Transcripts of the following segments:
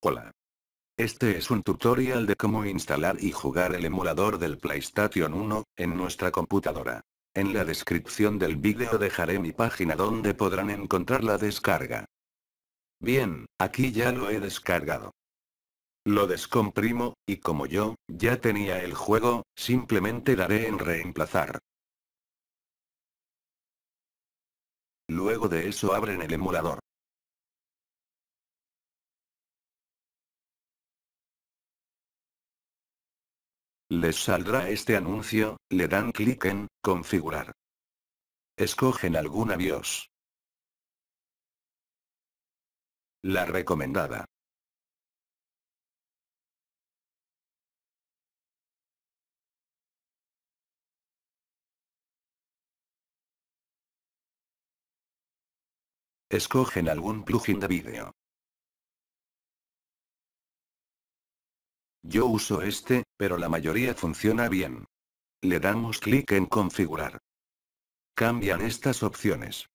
Hola. Este es un tutorial de cómo instalar y jugar el emulador del PlayStation 1, en nuestra computadora. En la descripción del vídeo dejaré mi página donde podrán encontrar la descarga. Bien, aquí ya lo he descargado. Lo descomprimo, y como yo, ya tenía el juego, simplemente daré en reemplazar. Luego de eso abren el emulador. Les saldrá este anuncio, le dan clic en Configurar. Escogen alguna BIOS. La recomendada. Escogen algún plugin de vídeo. Yo uso este, pero la mayoría funciona bien. Le damos clic en configurar. Cambian estas opciones.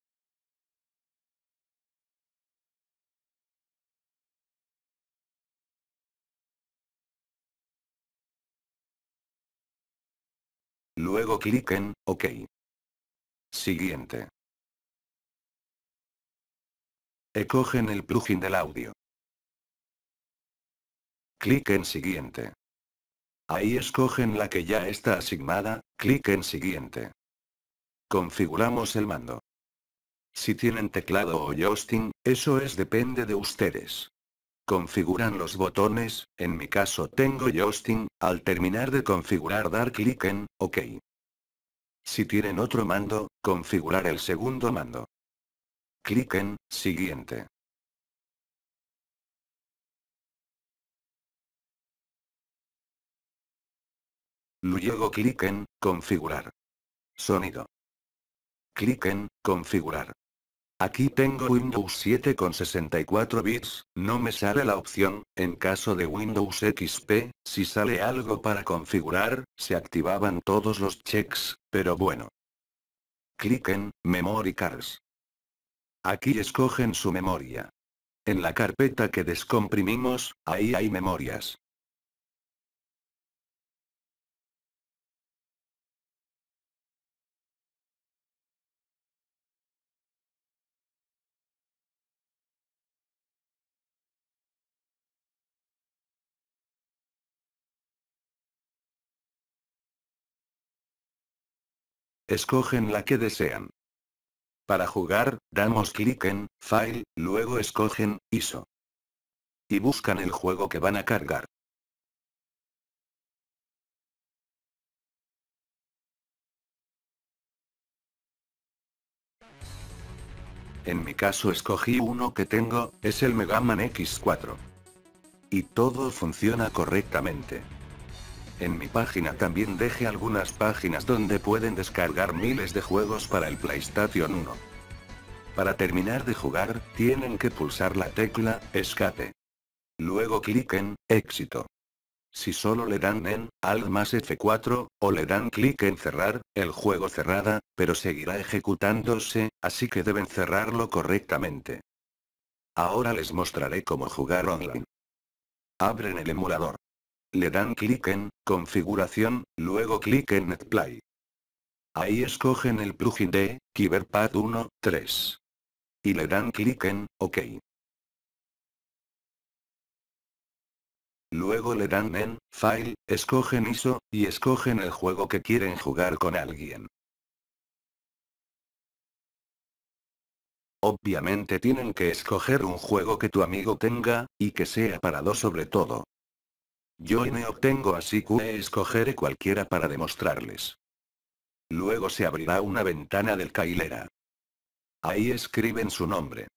Luego clic en OK. Siguiente. Ecogen el plugin del audio clic en siguiente. Ahí escogen la que ya está asignada, clic en siguiente. Configuramos el mando. Si tienen teclado o joystick, eso es depende de ustedes. Configuran los botones, en mi caso tengo joystick, al terminar de configurar dar clic en OK. Si tienen otro mando, configurar el segundo mando. Clic en Siguiente. Luego clic en Configurar. Sonido. Clic en Configurar. Aquí tengo Windows 7 con 64 bits, no me sale la opción, en caso de Windows XP, si sale algo para configurar, se activaban todos los checks, pero bueno. Clic en Memory Cards. Aquí escogen su memoria. En la carpeta que descomprimimos, ahí hay memorias. escogen la que desean. Para jugar, damos clic en File, luego escogen ISO. Y buscan el juego que van a cargar. En mi caso escogí uno que tengo, es el Megaman X4. Y todo funciona correctamente. En mi página también deje algunas páginas donde pueden descargar miles de juegos para el PlayStation 1. Para terminar de jugar, tienen que pulsar la tecla, escape. Luego clic en, éxito. Si solo le dan en, Alt más F4, o le dan clic en cerrar, el juego cerrada, pero seguirá ejecutándose, así que deben cerrarlo correctamente. Ahora les mostraré cómo jugar online. Abren el emulador le dan clic en Configuración, luego clic en Netplay. Ahí escogen el plugin de 1, 3. Y le dan clic en OK. Luego le dan en File, escogen ISO, y escogen el juego que quieren jugar con alguien. Obviamente tienen que escoger un juego que tu amigo tenga, y que sea para dos sobre todo. Yo me obtengo así que escogeré cualquiera para demostrarles. Luego se abrirá una ventana del Kailera. Ahí escriben su nombre.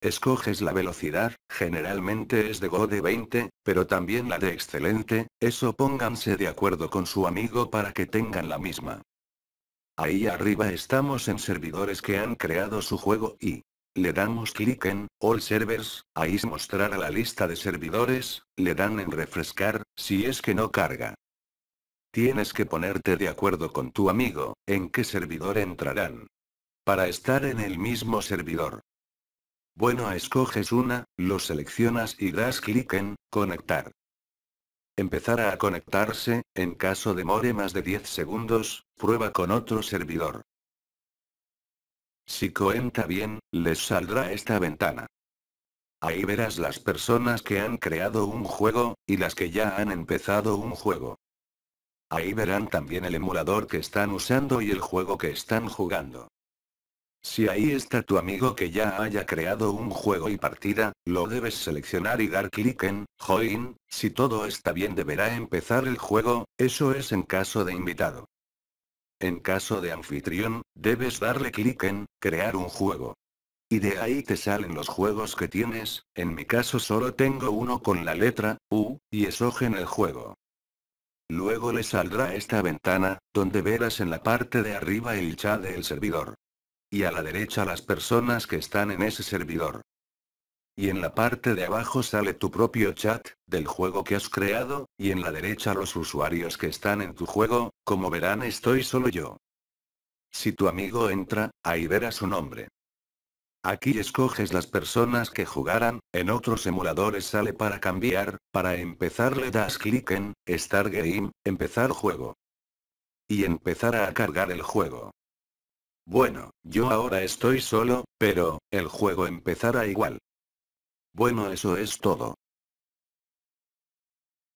Escoges la velocidad, generalmente es de Go de 20, pero también la de excelente, eso pónganse de acuerdo con su amigo para que tengan la misma. Ahí arriba estamos en servidores que han creado su juego y le damos clic en All Servers, ahí se mostrará la lista de servidores, le dan en refrescar, si es que no carga. Tienes que ponerte de acuerdo con tu amigo, en qué servidor entrarán. Para estar en el mismo servidor. Bueno, escoges una, lo seleccionas y das clic en Conectar. Empezará a conectarse, en caso demore más de 10 segundos, prueba con otro servidor. Si cuenta bien, les saldrá esta ventana. Ahí verás las personas que han creado un juego, y las que ya han empezado un juego. Ahí verán también el emulador que están usando y el juego que están jugando. Si ahí está tu amigo que ya haya creado un juego y partida, lo debes seleccionar y dar clic en Join, si todo está bien deberá empezar el juego, eso es en caso de invitado. En caso de anfitrión, debes darle clic en, crear un juego. Y de ahí te salen los juegos que tienes, en mi caso solo tengo uno con la letra, U, y esoge en el juego. Luego le saldrá esta ventana, donde verás en la parte de arriba el chat del servidor. Y a la derecha las personas que están en ese servidor y en la parte de abajo sale tu propio chat, del juego que has creado, y en la derecha los usuarios que están en tu juego, como verán estoy solo yo. Si tu amigo entra, ahí verá su nombre. Aquí escoges las personas que jugarán, en otros emuladores sale para cambiar, para empezar le das clic en, Start Game, empezar juego. Y empezará a cargar el juego. Bueno, yo ahora estoy solo, pero, el juego empezará igual. Bueno eso es todo.